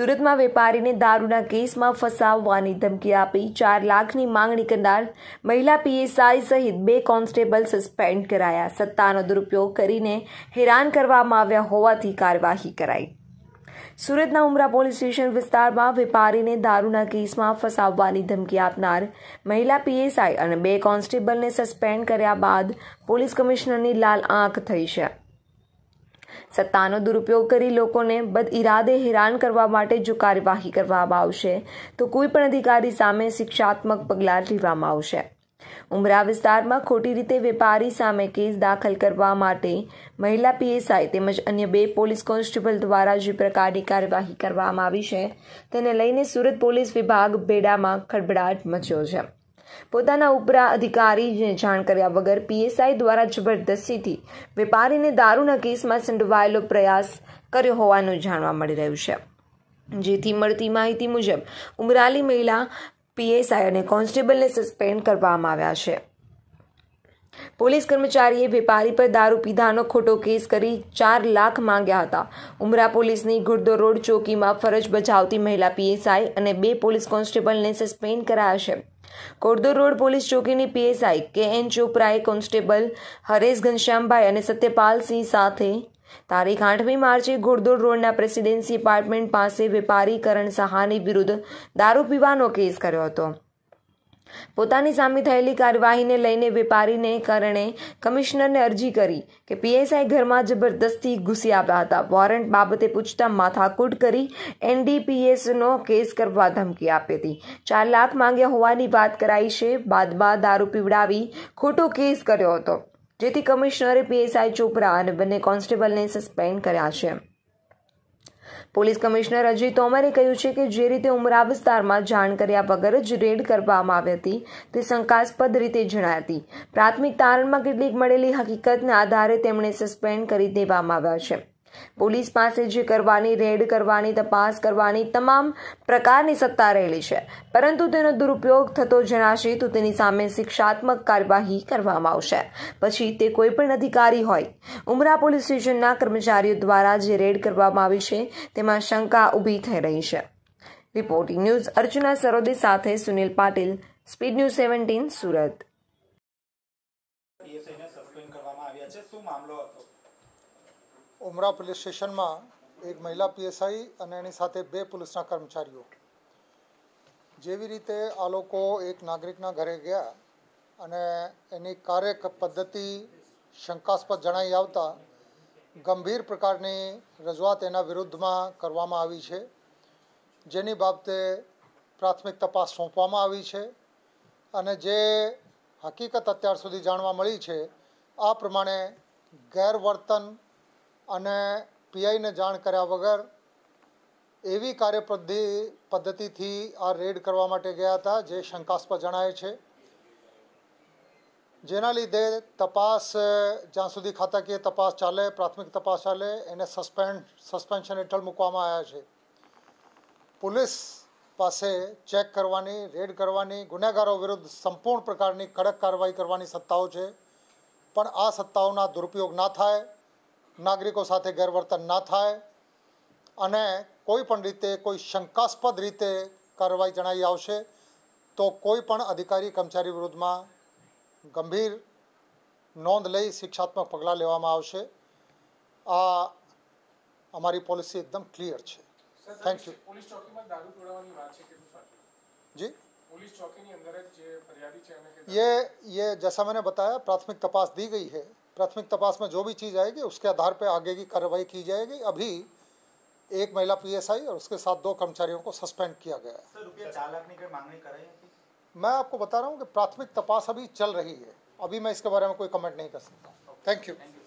સુરતમાં વેપારીને દારૂના કેસમાં ફસાવવાની ધમકી આપી ચાર લાખની માંગણી કરનાર મહિલા પીએસઆઈ સહિત બે કોન્સ્ટેબલ સસ્પેન્ડ કરાયા સત્તાનો દુરુપયોગ કરીને હેરાન કરવામાં આવ્યા હોવાથી કાર્યવાહી કરાઈ સુરતના ઉમરા પોલીસ સ્ટેશન વિસ્તારમાં વેપારીને દારૂના કેસમાં ફસાવવાની ધમકી આપનાર મહિલા પીએસઆઈ અને બે કોન્સ્ટેબલને સસ્પેન્ડ કર્યા બાદ પોલીસ કમિશનરની લાલ આંખ થઈ છે સત્તાનો દુરુપયોગ કરી લોકોને બદ ઇરાદે હેરાન કરવા માટે જો કાર્યવાહી કરવામાં આવશે તો કોઈ પણ અધિકારી સામે શિક્ષાત્મક પગલાં લેવામાં આવશે ઉમરા વિસ્તારમાં ખોટી રીતે વેપારી સામે કેસ દાખલ કરવા માટે મહિલા પીએસઆઈ તેમજ અન્ય બે પોલીસ કોન્સ્ટેબલ દ્વારા જે પ્રકારની કાર્યવાહી કરવામાં આવી છે તેને લઈને સુરત પોલીસ વિભાગ બેડામાં ખડભડાટ મચ્યો છે પોતાના ઉપરા અધિકારીને જાણ કર્યા વગર પીએસઆઈ દ્વારા જબરદસ્તીથી વેપારીને દારૂના કેસમાં સંડવાયેલો પ્રયાસ કર્યો હોવાનું જાણવા મળી રહ્યું છે જેથી મળતી માહિતી મુજબ ઉમરાલી મહિલા પીએસઆઈ અને કોન્સ્ટેબલને સસ્પેન્ડ કરવામાં આવ્યા છે પોલીસ કર્મચારીએ વેપારી પર દારૂ પીધાનો ખોટો કેસ કરી ચાર લાખ માંગ્યા હતા ઉમરા પોલીસની ગુર્દો રોડ ચોકીમાં ફરજ બજાવતી મહિલા પીએસઆઈ અને બે પોલીસ કોન્સ્ટેબલને સસ્પેન્ડ કરાયા છે કોરદોર રોડ પોલીસ ચોકીની પીએસઆઈ કે એન ચોપરાએ કોન્સ્ટેબલ હરેશ ઘનશ્યામભાઈ અને સત્યપાલસિંહ સાથે તારીખ આઠમી માર્ચે ઘોડદોર રોડના પ્રેસિડેન્સી એપાર્ટમેન્ટ પાસે વેપારી કરણ સહાની વિરુદ્ધ દારૂ પીવાનો કેસ કર્યો હતો પોતાની સામે થયેલી કાર્યવાહીને લઈને વેપારીને કારણે કમિશનરને અરજી કરી કે પીએસઆઈ ઘરમાં જબરદસ્તી ઘૂસી આવ્યા હતા વોરંટ બાબતે પૂછતા માથાકૂટ કરી એનડીપીએસનો કેસ કરવા ધમકી આપી હતી ચાર લાખ માંગ્યા હોવાની વાત કરાઈ છે બાદમાં દારૂ પીવડાવી ખોટો કેસ કર્યો હતો જેથી કમિશનરે પીએસઆઈ ચોપરા અને બંને કોન્સ્ટેબલને સસ્પેન્ડ કર્યા છે પોલીસ કમિશનર અજય તોમરે કહ્યું છે કે જે રીતે ઉમરા વિસ્તારમાં જાણ કર્યા વગર જ રેડ કરવામાં આવી હતી તે શંકાસ્પદ રીતે જણાઈ હતી પ્રાથમિક તારણમાં કેટલીક મળેલી હકીકતના આધારે તેમણે સસ્પેન્ડ કરી દેવામાં આવ્યા છે પોલીસ પાસે જે કરવાની રેડ કરવાની તપાસ કરવાની તમામ પ્રકારની સત્તા રહેલી છે પરંતુ તેનો દુરુપયોગ થતો જણાશે તો તેની સામે શિક્ષાત્મક કાર્યવાહી કરવામાં આવશે પછી તે કોઈ પણ અધિકારી હોય ઉમરા પોલીસ સ્ટેશનના કર્મચારીઓ દ્વારા જે રેડ કરવામાં આવી છે તેમાં શંકા ઊભી થઈ રહી છે રિપોર્ટિંગ ન્યૂઝ અર્ચના સરોદે સાથે Sunil Patil speed news seventeen Surat suspend કરવામાં આવ્યા છે શું મામલો ઉમરા પોલીસ સ્ટેશનમાં એક મહિલા પીએસઆઈ અને એની સાથે બે પોલીસના કર્મચારીઓ જેવી રીતે આ લોકો એક નાગરિકના ઘરે ગયા અને એની કાર્ય પદ્ધતિ શંકાસ્પદ જણાઈ આવતા ગંભીર પ્રકારની રજૂઆત એના વિરુદ્ધમાં કરવામાં આવી છે જેની બાબતે પ્રાથમિક તપાસ સોંપવામાં આવી છે અને જે હકીકત અત્યાર સુધી જાણવા મળી છે આ પ્રમાણે ગેરવર્તન અને પીઆઈને જાણ કર્યા વગર એવી કાર્યપદ્ધિ પદ્ધતિથી આ રેડ કરવા માટે ગયા હતા જે શંકાસ્પદ જણાય છે જેના લીધે તપાસ જ્યાં સુધી ખાતાકીય તપાસ ચાલે પ્રાથમિક તપાસ ચાલે એને સસ્પેન્ડ સસ્પેન્શન હેઠળ મૂકવામાં આવ્યા છે પોલીસ પાસે ચેક કરવાની રેડ કરવાની ગુનેગારો વિરુદ્ધ સંપૂર્ણ પ્રકારની કડક કાર્યવાહી કરવાની સત્તાઓ છે પણ આ સત્તાઓના દુરુપયોગ ના થાય નાગરિકો સાથે ગેરવર્તન ના થાય અને કોઈ પણ રીતે કોઈ શંકાસ્પદ રીતે કાર્યવાહી જણાવી આવશે તો કોઈ પણ અધિકારી કર્મચારી વિરુદ્ધમાં ગંભીર નોંધ લઈ શિક્ષાત્મક પગલાં લેવામાં આવશે આ અમારી પોલિસી એકદમ ક્લિયર છે થેન્ક યુ જી पुलिस चौकी अंदर ये ये પ્રાથમિક તપાસ દી ગઈ तपास प्राथमिक तपास में जो भी चीज़ आएगी उसके आधार पर आगे की कार्रवाई की जाएगी अभी एक महिला पीएसआई और उसके साथ दो कर्मचारियों को सस्पेंड किया गया है मैं आपको बता रहा हूँ कि प्राथमिक तपास अभी चल रही है अभी मैं इसके बारे में कोई कमेंट नहीं कर सकता थैंक यू